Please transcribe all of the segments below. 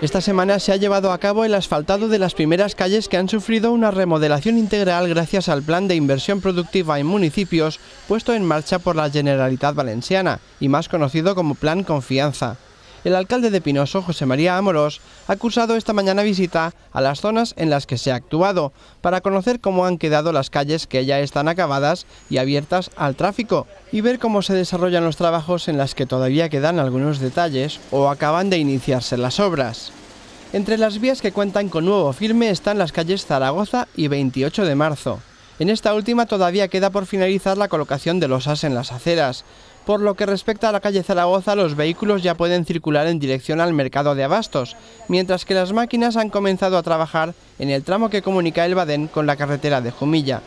Esta semana se ha llevado a cabo el asfaltado de las primeras calles que han sufrido una remodelación integral gracias al plan de inversión productiva en municipios puesto en marcha por la Generalitat Valenciana y más conocido como Plan Confianza. El alcalde de Pinoso, José María Amorós, ha cursado esta mañana visita a las zonas en las que se ha actuado para conocer cómo han quedado las calles que ya están acabadas y abiertas al tráfico y ver cómo se desarrollan los trabajos en las que todavía quedan algunos detalles o acaban de iniciarse las obras. Entre las vías que cuentan con nuevo firme están las calles Zaragoza y 28 de marzo. En esta última todavía queda por finalizar la colocación de losas en las aceras, por lo que respecta a la calle Zaragoza, los vehículos ya pueden circular en dirección al mercado de abastos, mientras que las máquinas han comenzado a trabajar en el tramo que comunica el Badén con la carretera de Jumilla.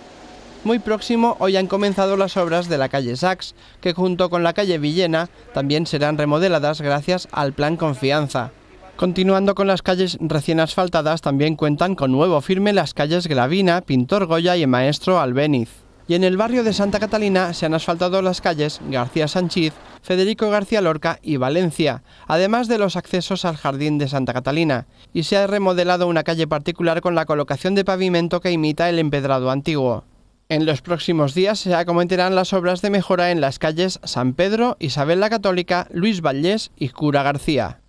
Muy próximo, hoy han comenzado las obras de la calle Sax, que junto con la calle Villena también serán remodeladas gracias al Plan Confianza. Continuando con las calles recién asfaltadas, también cuentan con nuevo firme las calles Gravina, Pintor Goya y Maestro Albeniz y en el barrio de Santa Catalina se han asfaltado las calles García Sánchez, Federico García Lorca y Valencia, además de los accesos al Jardín de Santa Catalina, y se ha remodelado una calle particular con la colocación de pavimento que imita el empedrado antiguo. En los próximos días se acometerán las obras de mejora en las calles San Pedro, Isabel la Católica, Luis Vallés y Cura García.